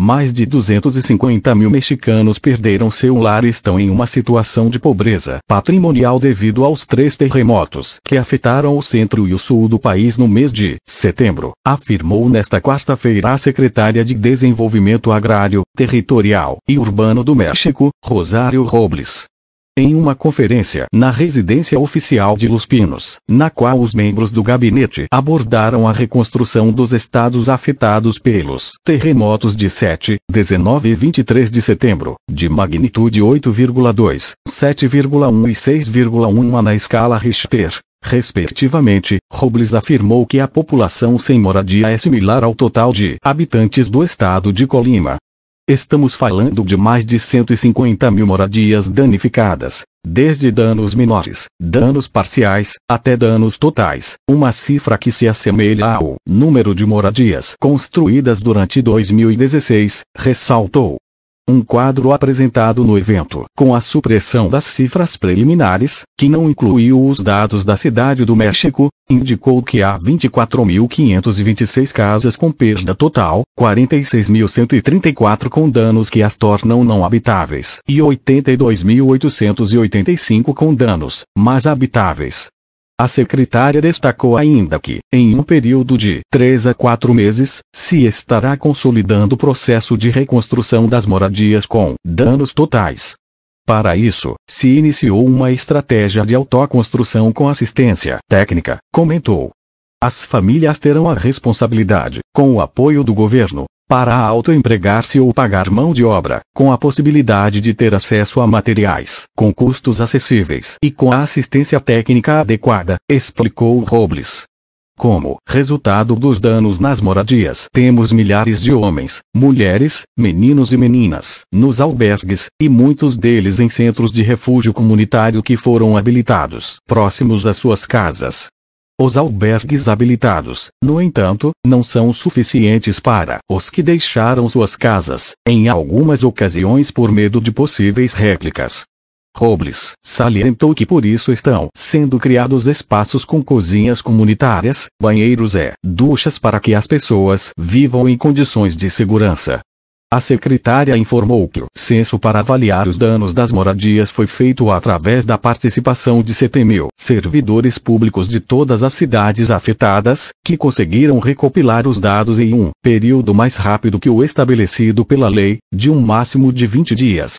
Mais de 250 mil mexicanos perderam seu lar e estão em uma situação de pobreza patrimonial devido aos três terremotos que afetaram o centro e o sul do país no mês de setembro, afirmou nesta quarta-feira a secretária de Desenvolvimento Agrário, Territorial e Urbano do México, Rosário Robles em uma conferência na residência oficial de Los Pinos, na qual os membros do gabinete abordaram a reconstrução dos estados afetados pelos terremotos de 7, 19 e 23 de setembro, de magnitude 8,2, 7,1 e 6,1 na escala Richter. Respectivamente, Robles afirmou que a população sem moradia é similar ao total de habitantes do estado de Colima, Estamos falando de mais de 150 mil moradias danificadas, desde danos menores, danos parciais, até danos totais, uma cifra que se assemelha ao número de moradias construídas durante 2016, ressaltou. Um quadro apresentado no evento, com a supressão das cifras preliminares, que não incluiu os dados da Cidade do México, indicou que há 24.526 casas com perda total, 46.134 com danos que as tornam não habitáveis e 82.885 com danos, mas habitáveis. A secretária destacou ainda que, em um período de três a quatro meses, se estará consolidando o processo de reconstrução das moradias com danos totais. Para isso, se iniciou uma estratégia de autoconstrução com assistência técnica, comentou. As famílias terão a responsabilidade, com o apoio do governo, para autoempregar-se ou pagar mão de obra, com a possibilidade de ter acesso a materiais com custos acessíveis e com a assistência técnica adequada, explicou Robles. Como resultado dos danos nas moradias, temos milhares de homens, mulheres, meninos e meninas nos albergues, e muitos deles em centros de refúgio comunitário que foram habilitados próximos às suas casas os albergues habilitados, no entanto, não são suficientes para os que deixaram suas casas, em algumas ocasiões por medo de possíveis réplicas. Robles salientou que por isso estão sendo criados espaços com cozinhas comunitárias, banheiros e duchas para que as pessoas vivam em condições de segurança. A secretária informou que o censo para avaliar os danos das moradias foi feito através da participação de 7 mil servidores públicos de todas as cidades afetadas, que conseguiram recopilar os dados em um período mais rápido que o estabelecido pela lei, de um máximo de 20 dias.